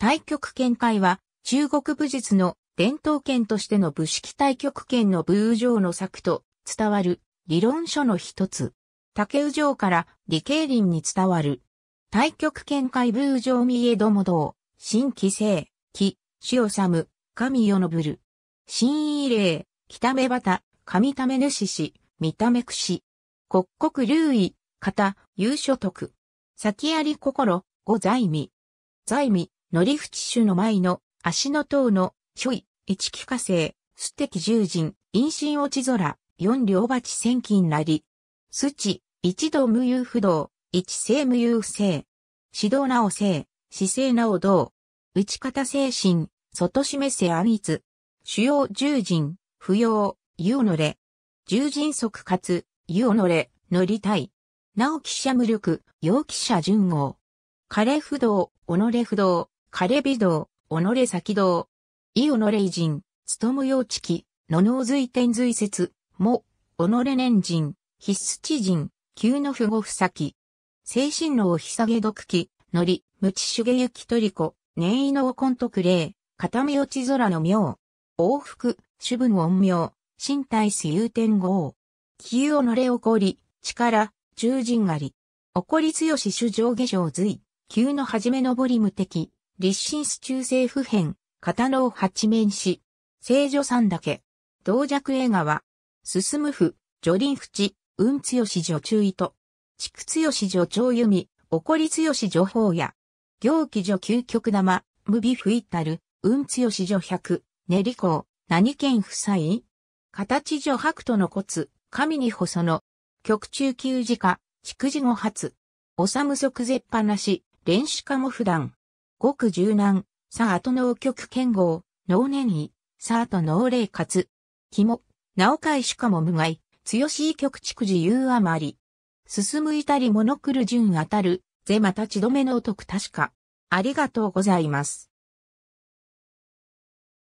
対極拳会は、中国武術の伝統拳としての武式対極拳の武上の作と伝わる理論書の一つ。竹宇城から理系林に伝わる。対極拳会武上三重ども道、新規制、木、死をむ、神世のぶる。新異霊、北目端、上ためぬしし、見た目くし。国国留意、方、優所得。先あり心、ご在味。在味、乗り淵種の前の、足の塔の、諸位、一気化成、素敵十人、陰心落ち空、四両鉢千金なり。素地、一度無有不動、一性無有不正。指導なお性、姿勢なお道。打ち方精神、外示せ安逸。主要十人、不要、湯をのれ。十人即かつ、湯をのれ、乗りたい。なお記者無力、陽記者順号。枯れ不動、己不動、彼美道、己先道。異己偉人、務む用知己、の脳髄天髄説、も、己年人、必須知人、急の不後不先。精神のをひさげ毒気、のり、無知主下行きとりこ、念意のおこんとくれ片目落ち空の妙。往復、主文恩妙、身体す有天豪。気己れ起こり、力、重人狩り。起こり強し主上下上髄、急の始め上り無敵。立身中政府編、片を八面師、聖女三岳、道弱映画は、進む府、女林淵、運強し女中意と、地強し女長弓、怒り強し女宝や、行基女究極玉、無美不いたる、運強し女百、練り公、何県夫妻形女白との骨、神に細野、極中休時化、畜児後発、おさむ即絶ぱなし、練習家も普段。ごく柔軟、さあと能局剣豪、能年位、さあと能霊活。肝、なおかいしかも無害、強しい局畜自由余り。進むいたり物来る順当たる、ゼまたち止めのお得確か。ありがとうございます。